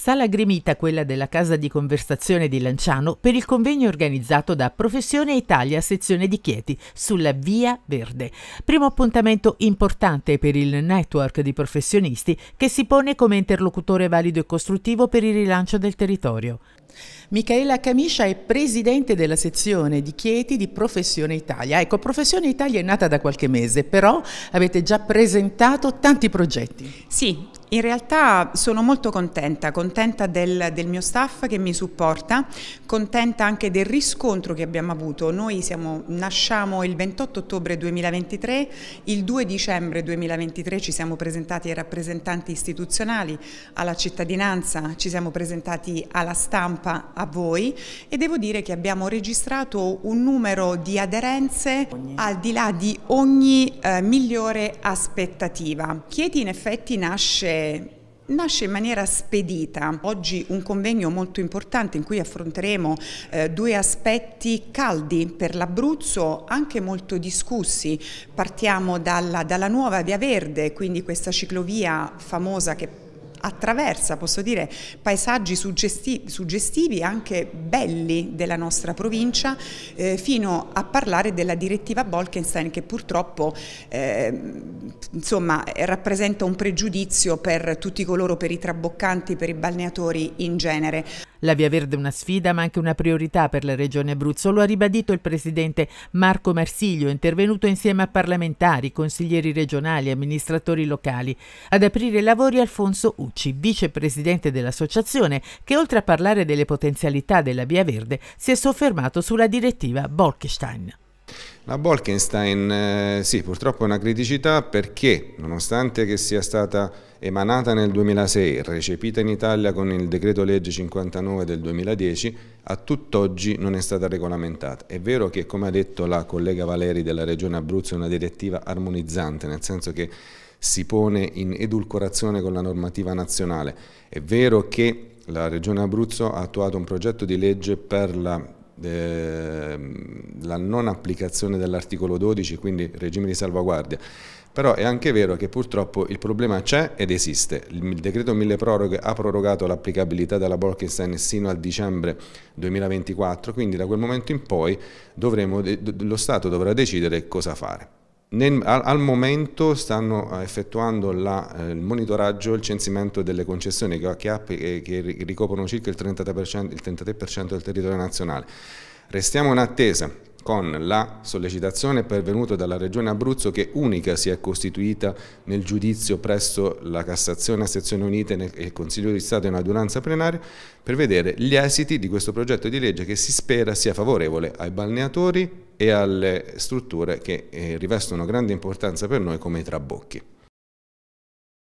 Sala gremita quella della casa di conversazione di Lanciano per il convegno organizzato da Professione Italia sezione di Chieti sulla Via Verde. Primo appuntamento importante per il network di professionisti che si pone come interlocutore valido e costruttivo per il rilancio del territorio. Michaela Camiscia è presidente della sezione di Chieti di Professione Italia. Ecco, Professione Italia è nata da qualche mese, però avete già presentato tanti progetti. Sì, in realtà sono molto contenta, contenta del, del, mio staff che mi supporta, contenta anche del riscontro che abbiamo avuto. Noi siamo, nasciamo il 28 ottobre 2023, il 2 dicembre 2023 ci siamo presentati ai rappresentanti istituzionali, alla cittadinanza, ci siamo presentati alla stampa, a voi e devo dire che abbiamo registrato un numero di aderenze al di là di ogni eh, migliore aspettativa. Chieti in effetti nasce nasce in maniera spedita. Oggi un convegno molto importante in cui affronteremo eh, due aspetti caldi per l'Abruzzo, anche molto discussi. Partiamo dalla, dalla nuova Via Verde, quindi questa ciclovia famosa che attraversa, posso dire, paesaggi suggestivi, suggestivi anche belli della nostra provincia, eh, fino a parlare della direttiva Bolkenstein che purtroppo eh, insomma, rappresenta un pregiudizio per tutti coloro, per i traboccanti, per i balneatori in genere. La Via Verde è una sfida ma anche una priorità per la Regione Abruzzo, lo ha ribadito il Presidente Marco Marsiglio, intervenuto insieme a parlamentari, consiglieri regionali e amministratori locali. Ad aprire i lavori Alfonso Ucci, vicepresidente dell'associazione, che oltre a parlare delle potenzialità della Via Verde si è soffermato sulla direttiva Bolkestein. La Bolkenstein eh, sì, purtroppo è una criticità perché nonostante che sia stata emanata nel 2006 e recepita in Italia con il decreto legge 59 del 2010, a tutt'oggi non è stata regolamentata. È vero che come ha detto la collega Valeri della Regione Abruzzo è una direttiva armonizzante, nel senso che si pone in edulcorazione con la normativa nazionale. È vero che la Regione Abruzzo ha attuato un progetto di legge per la Ehm, la non applicazione dell'articolo 12, quindi regime di salvaguardia. Però è anche vero che purtroppo il problema c'è ed esiste. Il decreto mille proroghe ha prorogato l'applicabilità della Bolkestein sino al dicembre 2024, quindi da quel momento in poi dovremo, lo Stato dovrà decidere cosa fare. Nel, al, al, momento stanno eh, effettuando la, eh, il monitoraggio e il censimento delle concessioni che, che, che ricoprono circa il 33%, il 33 del territorio nazionale. Restiamo in attesa con la sollecitazione pervenuta dalla Regione Abruzzo che unica si è costituita nel giudizio presso la Cassazione a Sezione Unite e il Consiglio di Stato in adunanza plenaria per vedere gli esiti di questo progetto di legge che si spera sia favorevole ai balneatori, e alle strutture che eh, rivestono grande importanza per noi come i trabocchi.